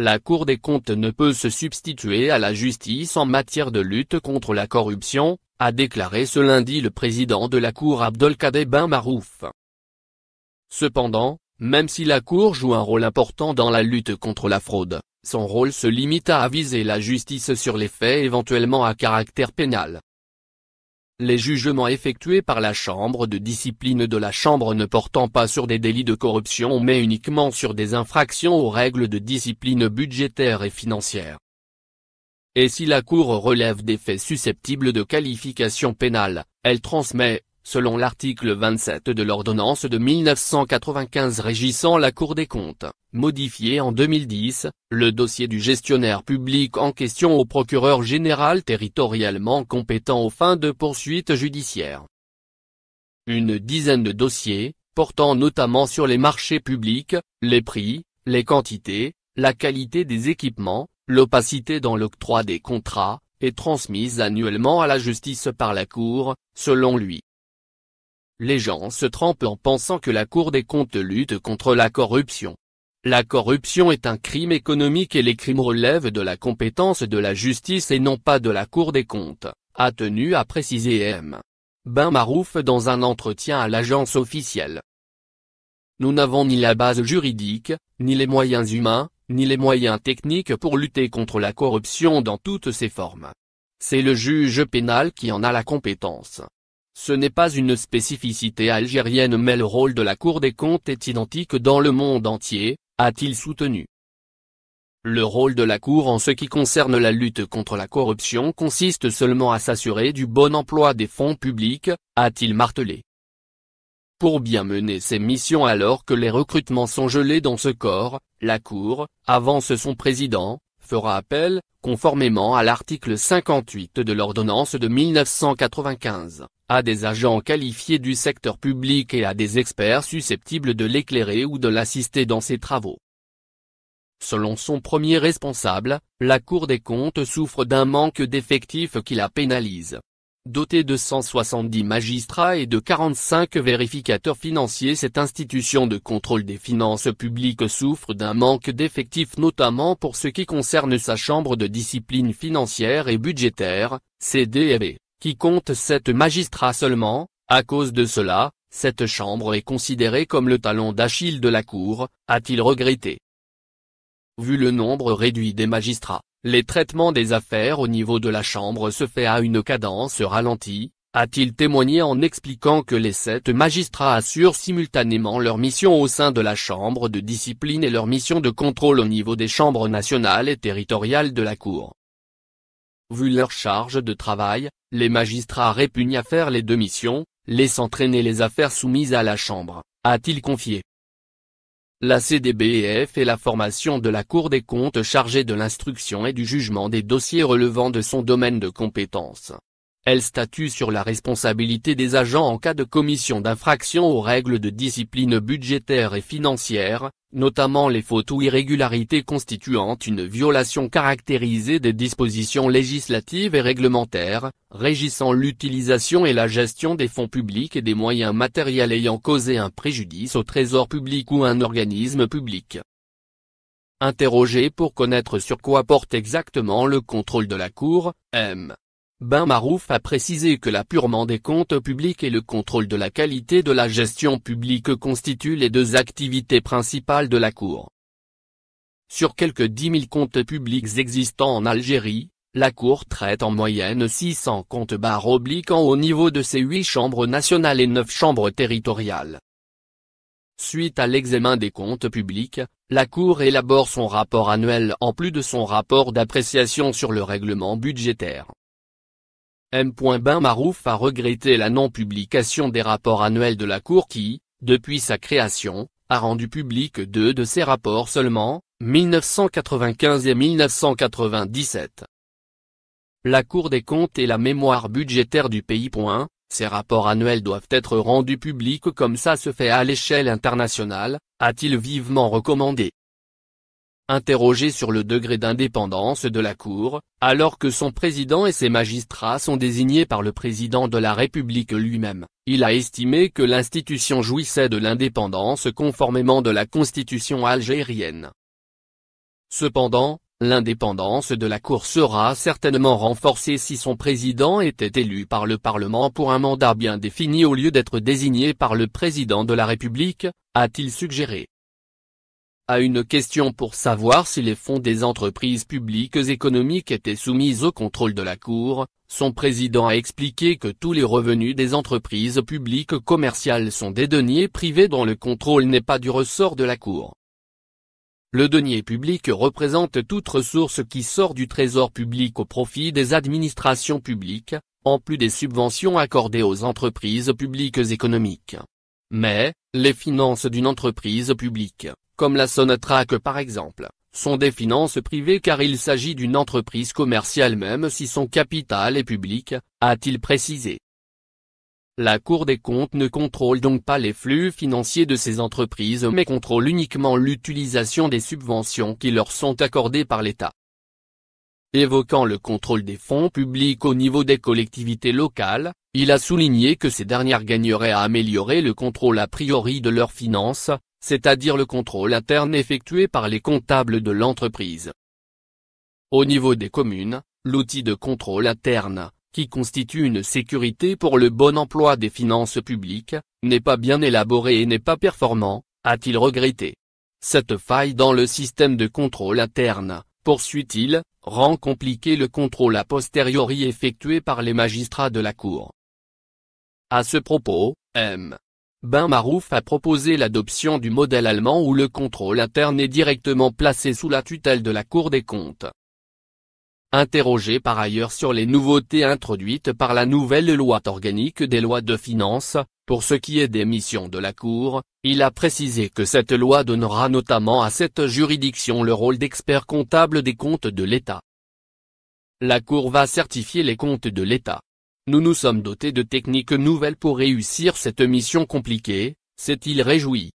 la Cour des comptes ne peut se substituer à la justice en matière de lutte contre la corruption, a déclaré ce lundi le président de la Cour Abdelkader Ben Marouf. Cependant, même si la Cour joue un rôle important dans la lutte contre la fraude, son rôle se limite à aviser la justice sur les faits éventuellement à caractère pénal les jugements effectués par la Chambre de discipline de la Chambre ne portant pas sur des délits de corruption mais uniquement sur des infractions aux règles de discipline budgétaire et financière. Et si la Cour relève des faits susceptibles de qualification pénale, elle transmet, selon l'article 27 de l'ordonnance de 1995 régissant la Cour des comptes, modifié en 2010, le dossier du gestionnaire public en question au procureur général territorialement compétent aux fins de poursuites judiciaires. Une dizaine de dossiers, portant notamment sur les marchés publics, les prix, les quantités, la qualité des équipements, l'opacité dans l'octroi des contrats, est transmise annuellement à la justice par la Cour, selon lui. Les gens se trempent en pensant que la Cour des comptes lutte contre la corruption. La corruption est un crime économique et les crimes relèvent de la compétence de la justice et non pas de la Cour des comptes, a tenu à préciser M. Ben Marouf dans un entretien à l'agence officielle. Nous n'avons ni la base juridique, ni les moyens humains, ni les moyens techniques pour lutter contre la corruption dans toutes ses formes. C'est le juge pénal qui en a la compétence. Ce n'est pas une spécificité algérienne mais le rôle de la Cour des comptes est identique dans le monde entier, a-t-il soutenu. Le rôle de la Cour en ce qui concerne la lutte contre la corruption consiste seulement à s'assurer du bon emploi des fonds publics, a-t-il martelé. Pour bien mener ses missions alors que les recrutements sont gelés dans ce corps, la Cour, avance son président, fera appel, conformément à l'article 58 de l'ordonnance de 1995, à des agents qualifiés du secteur public et à des experts susceptibles de l'éclairer ou de l'assister dans ses travaux. Selon son premier responsable, la Cour des comptes souffre d'un manque d'effectifs qui la pénalise. Dotée de 170 magistrats et de 45 vérificateurs financiers cette institution de contrôle des finances publiques souffre d'un manque d'effectifs notamment pour ce qui concerne sa chambre de discipline financière et budgétaire, CDFB, qui compte 7 magistrats seulement, à cause de cela, cette chambre est considérée comme le talon d'Achille de la Cour, a-t-il regretté. Vu le nombre réduit des magistrats, les traitements des affaires au niveau de la Chambre se fait à une cadence ralentie, a-t-il témoigné en expliquant que les sept magistrats assurent simultanément leur mission au sein de la Chambre de discipline et leur mission de contrôle au niveau des chambres nationales et territoriales de la Cour. Vu leur charge de travail, les magistrats répugnent à faire les deux missions, laissant traîner les affaires soumises à la Chambre, a-t-il confié. La CDBF e est la formation de la Cour des comptes chargée de l'instruction et du jugement des dossiers relevant de son domaine de compétence. Elle statue sur la responsabilité des agents en cas de commission d'infraction aux règles de discipline budgétaire et financière, notamment les fautes ou irrégularités constituant une violation caractérisée des dispositions législatives et réglementaires, régissant l'utilisation et la gestion des fonds publics et des moyens matériels ayant causé un préjudice au trésor public ou un organisme public. Interrogé pour connaître sur quoi porte exactement le contrôle de la Cour, M. Ben Marouf a précisé que purement des comptes publics et le contrôle de la qualité de la gestion publique constituent les deux activités principales de la Cour. Sur quelques dix 000 comptes publics existants en Algérie, la Cour traite en moyenne 600 comptes barres obliquant au niveau de ses 8 chambres nationales et 9 chambres territoriales. Suite à l'examen des comptes publics, la Cour élabore son rapport annuel en plus de son rapport d'appréciation sur le règlement budgétaire. M. Marouf a regretté la non-publication des rapports annuels de la Cour qui, depuis sa création, a rendu public deux de ses rapports seulement, 1995 et 1997. La Cour des comptes et la mémoire budgétaire du pays. Ces rapports annuels doivent être rendus publics comme ça se fait à l'échelle internationale, a-t-il vivement recommandé interrogé sur le degré d'indépendance de la Cour, alors que son président et ses magistrats sont désignés par le président de la République lui-même, il a estimé que l'institution jouissait de l'indépendance conformément de la constitution algérienne. Cependant, l'indépendance de la Cour sera certainement renforcée si son président était élu par le Parlement pour un mandat bien défini au lieu d'être désigné par le président de la République, a-t-il suggéré à une question pour savoir si les fonds des entreprises publiques économiques étaient soumis au contrôle de la Cour, son président a expliqué que tous les revenus des entreprises publiques commerciales sont des deniers privés dont le contrôle n'est pas du ressort de la Cour. Le denier public représente toute ressource qui sort du trésor public au profit des administrations publiques, en plus des subventions accordées aux entreprises publiques économiques. Mais, les finances d'une entreprise publique, comme la Sonatrach par exemple, sont des finances privées car il s'agit d'une entreprise commerciale même si son capital est public, a-t-il précisé. La Cour des comptes ne contrôle donc pas les flux financiers de ces entreprises mais contrôle uniquement l'utilisation des subventions qui leur sont accordées par l'État. Évoquant le contrôle des fonds publics au niveau des collectivités locales, il a souligné que ces dernières gagneraient à améliorer le contrôle a priori de leurs finances, c'est-à-dire le contrôle interne effectué par les comptables de l'entreprise. Au niveau des communes, l'outil de contrôle interne, qui constitue une sécurité pour le bon emploi des finances publiques, n'est pas bien élaboré et n'est pas performant, a-t-il regretté. Cette faille dans le système de contrôle interne, poursuit-il, rend compliqué le contrôle a posteriori effectué par les magistrats de la Cour. À ce propos, M. Ben Marouf a proposé l'adoption du modèle allemand où le contrôle interne est directement placé sous la tutelle de la Cour des comptes. Interrogé par ailleurs sur les nouveautés introduites par la nouvelle loi organique des lois de finances, pour ce qui est des missions de la Cour, il a précisé que cette loi donnera notamment à cette juridiction le rôle d'expert comptable des comptes de l'État. La Cour va certifier les comptes de l'État nous nous sommes dotés de techniques nouvelles pour réussir cette mission compliquée, s'est-il réjoui.